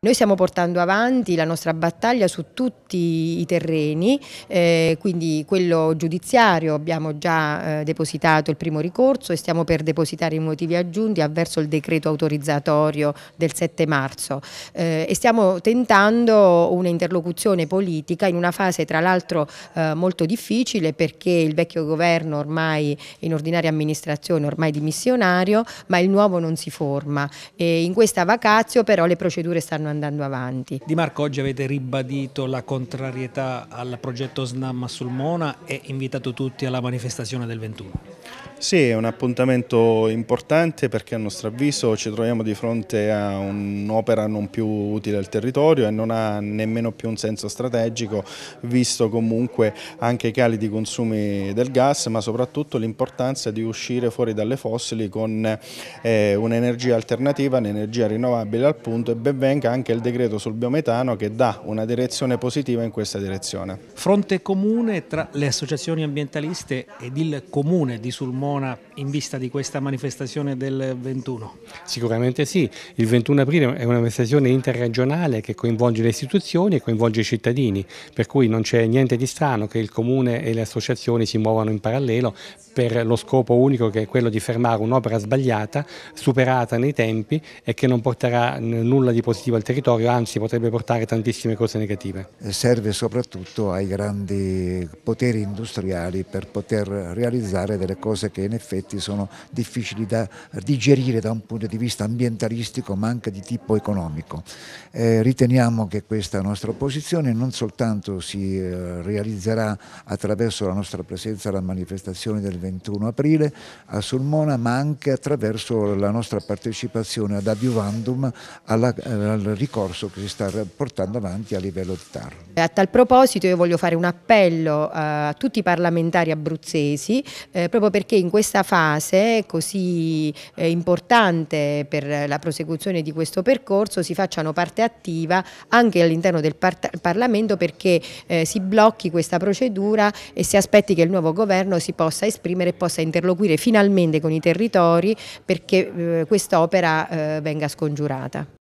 Noi stiamo portando avanti la nostra battaglia su tutti i terreni, eh, quindi quello giudiziario abbiamo già eh, depositato il primo ricorso e stiamo per depositare i motivi aggiunti avverso il decreto autorizzatorio del 7 marzo eh, e stiamo tentando un'interlocuzione politica in una fase tra l'altro eh, molto difficile perché il vecchio governo ormai in ordinaria amministrazione, ormai dimissionario, ma il nuovo non si forma e in questa vacazio però le procedure stanno stanno andando avanti. Di Marco, oggi avete ribadito la contrarietà al progetto SNAM a Sulmona e invitato tutti alla manifestazione del 21. Sì, è un appuntamento importante perché a nostro avviso ci troviamo di fronte a un'opera non più utile al territorio e non ha nemmeno più un senso strategico visto comunque anche i cali di consumi del gas ma soprattutto l'importanza di uscire fuori dalle fossili con eh, un'energia alternativa, un'energia rinnovabile al punto e ben venga anche il decreto sul biometano che dà una direzione positiva in questa direzione. Fronte comune tra le associazioni ambientaliste ed il comune di Sulmone Cremona in vista di questa manifestazione del 21? Sicuramente sì, il 21 aprile è una manifestazione interregionale che coinvolge le istituzioni e coinvolge i cittadini, per cui non c'è niente di strano che il Comune e le associazioni si muovano in parallelo per lo scopo unico che è quello di fermare un'opera sbagliata, superata nei tempi e che non porterà nulla di positivo al territorio, anzi potrebbe portare tantissime cose negative. Serve soprattutto ai grandi poteri industriali per poter realizzare delle cose che che in effetti sono difficili da digerire da un punto di vista ambientalistico ma anche di tipo economico. Eh, riteniamo che questa nostra posizione non soltanto si eh, realizzerà attraverso la nostra presenza alla manifestazione del 21 aprile a Sulmona ma anche attraverso la nostra partecipazione ad Adiuvandum alla, eh, al ricorso che si sta portando avanti a livello di TAR. A tal proposito io voglio fare un appello eh, a tutti i parlamentari abruzzesi eh, proprio perché in in questa fase così eh, importante per la prosecuzione di questo percorso si facciano parte attiva anche all'interno del par Parlamento perché eh, si blocchi questa procedura e si aspetti che il nuovo governo si possa esprimere e possa interloquire finalmente con i territori perché eh, quest'opera eh, venga scongiurata.